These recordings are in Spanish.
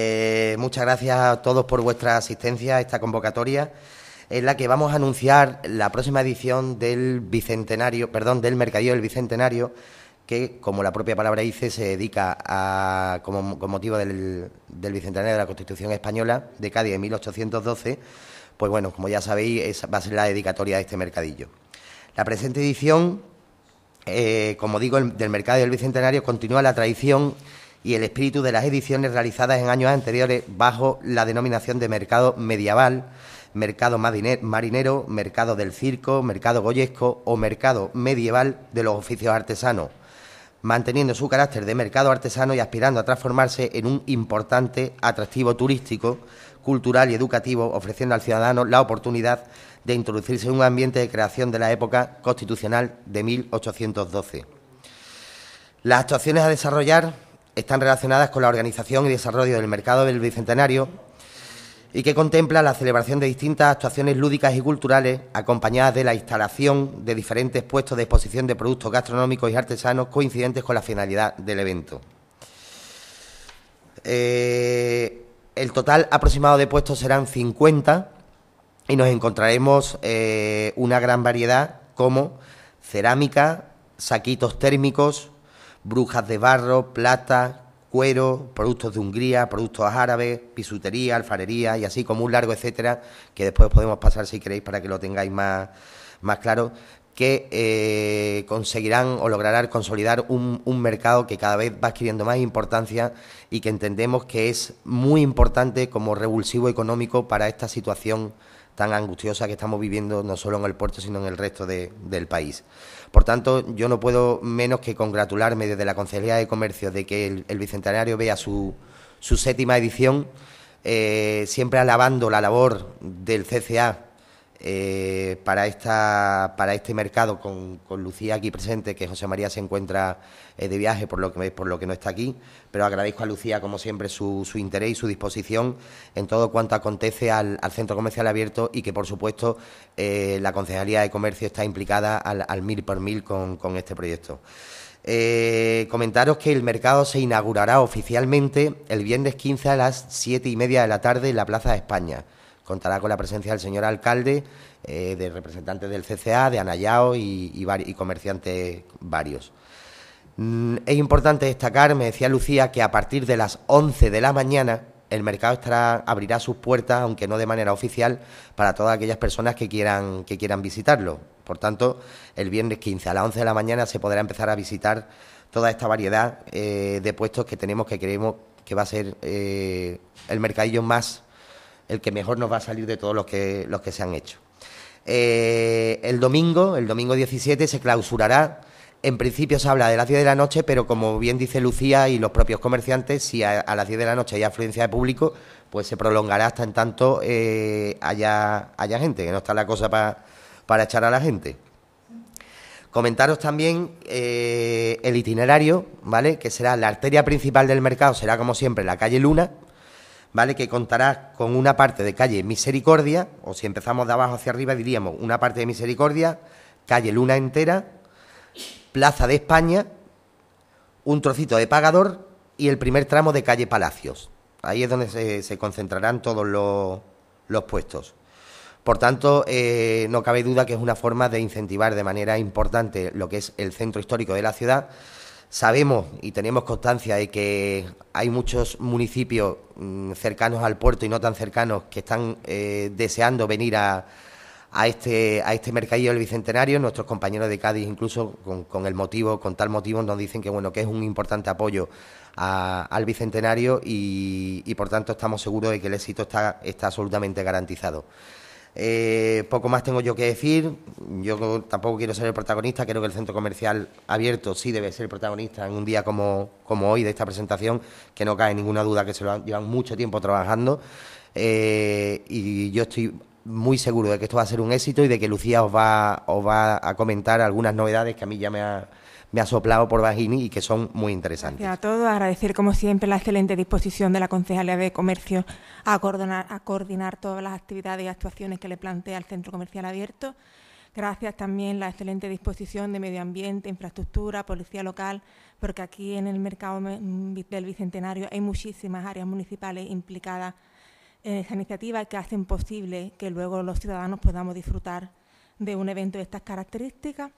Eh, muchas gracias a todos por vuestra asistencia a esta convocatoria, en la que vamos a anunciar la próxima edición del bicentenario, perdón, del mercadillo del bicentenario, que como la propia palabra dice se dedica a, como, con motivo del, bicentenario de la Constitución española de Cádiz de 1812. Pues bueno, como ya sabéis, va a ser la dedicatoria de este mercadillo. La presente edición, eh, como digo, del mercadillo del bicentenario continúa la tradición y el espíritu de las ediciones realizadas en años anteriores bajo la denominación de mercado medieval, mercado marinero, mercado del circo, mercado goyesco o mercado medieval de los oficios artesanos, manteniendo su carácter de mercado artesano y aspirando a transformarse en un importante atractivo turístico, cultural y educativo, ofreciendo al ciudadano la oportunidad de introducirse en un ambiente de creación de la época constitucional de 1812. Las actuaciones a desarrollar están relacionadas con la organización y desarrollo del mercado del Bicentenario y que contempla la celebración de distintas actuaciones lúdicas y culturales acompañadas de la instalación de diferentes puestos de exposición de productos gastronómicos y artesanos coincidentes con la finalidad del evento. Eh, el total aproximado de puestos serán 50 y nos encontraremos eh, una gran variedad como cerámica, saquitos térmicos, brujas de barro, plata, cuero, productos de Hungría, productos árabes, pisutería, alfarería y así como un largo etcétera, que después podemos pasar si queréis para que lo tengáis más, más claro, que eh, conseguirán o lograrán consolidar un, un, mercado que cada vez va adquiriendo más importancia y que entendemos que es muy importante como revulsivo económico para esta situación tan angustiosa que estamos viviendo no solo en el puerto, sino en el resto de, del país. Por tanto, yo no puedo menos que congratularme desde la Consejería de Comercio de que el, Bicentenario vea su, su séptima edición, eh, siempre alabando la labor del CCA eh, para, esta, para este mercado con, Lucía aquí presente, que José María se encuentra eh, de viaje, por lo, que, por lo que no está aquí, pero agradezco a Lucía, como siempre, su, interés y su disposición en todo cuanto acontece al, Centro Comercial Abierto y que, por supuesto, eh, la Concejalía de Comercio está implicada al, mil por mil con, este proyecto. comentaros que el mercado se inaugurará oficialmente el viernes 15 a las 7 y media de la tarde en la Plaza de España. Contará con la presencia del señor alcalde, eh, de representantes del CCA, de Anayao y, comerciantes varios. Mm, es importante destacar, me decía Lucía, que a partir de las 11 de la mañana el mercado estará, abrirá sus puertas, aunque no de manera oficial, para todas aquellas personas que quieran, que quieran visitarlo. Por tanto, el viernes 15 a las 11 de la mañana se podrá empezar a visitar toda esta variedad eh, de puestos que tenemos que creemos que va a ser eh, el mercadillo más el que mejor nos va a salir de todos los que, los que se han hecho. Eh, el domingo, el domingo 17, se clausurará. En principio se habla de las 10 de la noche, pero como bien dice Lucía y los propios comerciantes, si a, las 10 de la noche hay afluencia de público, pues se prolongará hasta en tanto eh, haya, haya, gente, que no está la cosa para echar a la gente. Comentaros también eh, el itinerario, ¿vale? Que será la arteria principal del mercado, será como siempre la calle Luna, ¿vale? Que contará con una parte de calle Misericordia, o si empezamos de abajo hacia arriba diríamos una parte de Misericordia, calle Luna entera, Plaza de España, un trocito de Pagador y el primer tramo de calle Palacios. Ahí es donde se, concentrarán todos los, los, puestos. Por tanto, eh, no cabe duda que es una forma de incentivar de manera importante lo que es el centro histórico de la ciudad Sabemos y tenemos constancia de que hay muchos municipios mm, cercanos al puerto y no tan cercanos que están eh, deseando venir este, a, este, mercadillo del Bicentenario. Nuestros compañeros de Cádiz, incluso con, el motivo, con tal motivo, nos dicen que bueno, que es un importante apoyo al Bicentenario y, por tanto estamos seguros de que el éxito está absolutamente garantizado. Eh, poco más tengo yo que decir. Yo tampoco quiero ser el protagonista. Creo que el centro comercial abierto sí debe ser el protagonista en un día como, como hoy de esta presentación, que no cae ninguna duda que se lo llevan mucho tiempo trabajando. Eh, y yo estoy muy seguro de que esto va a ser un éxito y de que Lucía os va, os va a comentar algunas novedades que a mí ya me ha me ha soplado por Bajini y que son muy interesantes. a todos, agradecer como siempre la excelente disposición de la Concejalía de Comercio a coordinar, a coordinar todas las actividades y actuaciones que le plantea el Centro Comercial Abierto. Gracias también la excelente disposición de medio ambiente, infraestructura, policía local, porque aquí en el mercado mm, del Bicentenario hay muchísimas áreas municipales implicadas en esa iniciativa que hacen posible que luego los ciudadanos podamos disfrutar de un evento de estas características.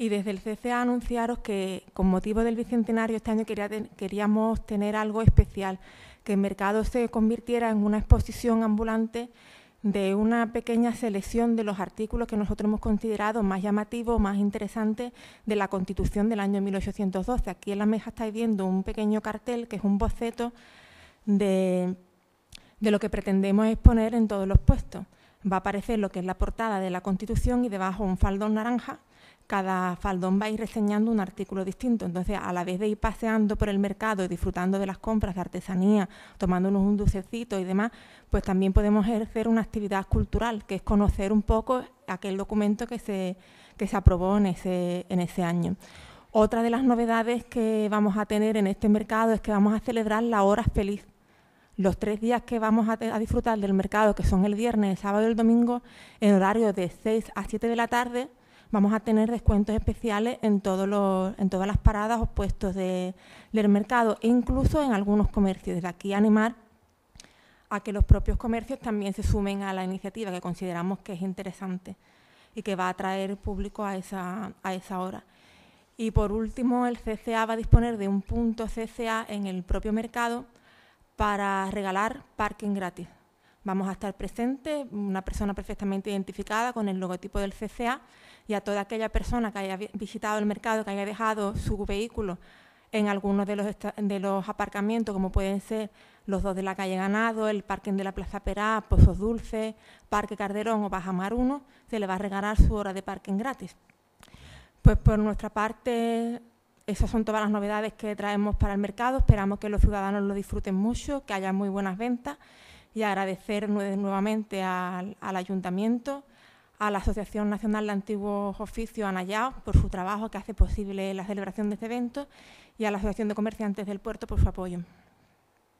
Y desde el CCA anunciaros que con motivo del Bicentenario este año queríamos tener algo especial, que el mercado se convirtiera en una exposición ambulante de una pequeña selección de los artículos que nosotros hemos considerado más llamativos, más interesantes de la Constitución del año 1812. Aquí en la mesa estáis viendo un pequeño cartel que es un boceto de, de lo que pretendemos exponer en todos los puestos. Va a aparecer lo que es la portada de la Constitución y debajo un faldón naranja cada faldón va a ir reseñando un artículo distinto. Entonces, a la vez de ir paseando por el mercado y disfrutando de las compras de artesanía, tomándonos un dulcecito y demás, pues también podemos ejercer una actividad cultural, que es conocer un poco aquel documento que se, que se aprobó en ese, en ese año. Otra de las novedades que vamos a tener en este mercado es que vamos a celebrar la hora feliz. Los tres días que vamos a, disfrutar del mercado, que son el viernes, el sábado y el domingo, en horario de 6 a 7 de la tarde, vamos a tener descuentos especiales en, todos los, en todas las paradas o puestos del mercado e incluso en algunos comercios. Desde aquí animar a que los propios comercios también se sumen a la iniciativa que consideramos que es interesante y que va a atraer público a esa, a esa hora. Y por último, el CCA va a disponer de un punto CCA en el propio mercado para regalar parking gratis. Vamos a estar presentes, una persona perfectamente identificada con el logotipo del CCA y a toda aquella persona que haya visitado el mercado, que haya dejado su vehículo en algunos de los, de los aparcamientos, como pueden ser los dos de la calle Ganado, el parking de la Plaza Perá, Pozos Dulce Parque Carderón o Bajamar 1, se le va a regalar su hora de parking gratis. Pues por nuestra parte, esas son todas las novedades que traemos para el mercado. Esperamos que los ciudadanos lo disfruten mucho, que haya muy buenas ventas y agradecer nuevamente al, al Ayuntamiento, a la Asociación Nacional de Antiguos Oficios, ANAYAO, por su trabajo que hace posible la celebración de este evento y a la Asociación de Comerciantes del Puerto por su apoyo.